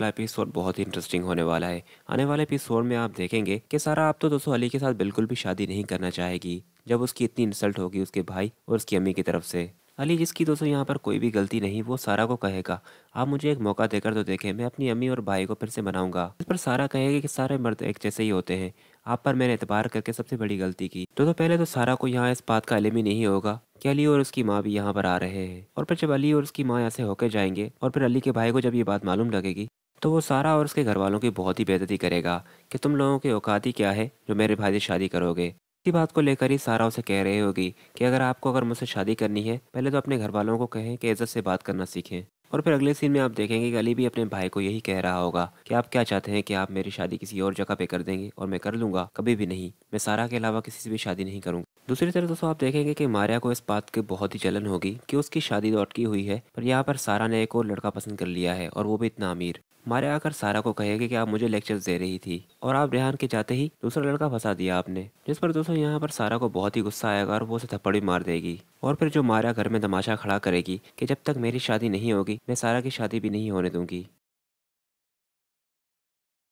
वाला एपिसोड बहुत ही इंटरेस्टिंग होने वाला है आने वाले एपिसोड में आप देखेंगे कि सारा आप तो दोस्तों अली के साथ बिल्कुल भी शादी नहीं करना चाहेगी जब उसकी इतनी इंसल्ट होगी उसके भाई और उसकी अम्मी की तरफ से अली जिसकी दोस्तों यहाँ पर कोई भी गलती नहीं वो सारा को कहेगा आप मुझे एक मौका देकर तो देखें मैं अपनी अम्मी और भाई को फिर से मनाऊंगा इस पर सारा कहेगा कि सारे मर्द एक जैसे ही होते हैं आप पर मैंने एतबार करके सबसे बड़ी गलती की तो, तो पहले तो सारा को यहाँ इस बात का इलम ही नहीं होगा कि अली और उसकी माँ भी यहाँ पर आ रहे हैं और फिर जब अली और उसकी माँ यहाँ से होकर जाएंगे और फिर अली के भाई को जब ये बात मालूम लगेगी तो वो सारा और उसके घर वालों की बहुत ही बेदती करेगा कि तुम लोगों के औकात ही क्या है जो मेरे भाई से शादी करोगे इसी बात को लेकर ही सारा उसे कह रही होगी कि अगर आपको अगर मुझसे शादी करनी है पहले तो अपने घर वालों को कहें कि इज्जत से बात करना सीखें और फिर अगले सीन में आप देखेंगे कि अली भी अपने भाई को यही कह रहा होगा कि आप क्या चाहते हैं कि आप मेरी शादी किसी और जगह पे कर देंगे और मैं कर लूंगा कभी भी नहीं मैं सारा के अलावा किसी से भी शादी नहीं करूंगा दूसरी तरफ दोस्तों आप देखेंगे कि मारिया को इस बात की बहुत ही जलन होगी कि उसकी शादी तो अटकी हुई है पर यहाँ पर सारा ने एक और लड़का पसंद कर लिया है और वो भी इतना अमीर मारिया आकर सारा को कहेगी कि आप मुझे लेक्चर दे रही थी और आप रेहान के जाते ही दूसरा लड़का फंसा दिया आपने जिस पर दोस्तों यहाँ पर सारा को बहुत ही गुस्सा आएगा और वो उसे थप्पड़ भी मार देगी और फिर जो मारिया घर में तमाशा खड़ा करेगी कि जब तक मेरी शादी नहीं होगी मैं सारा की शादी भी नहीं होने दूंगी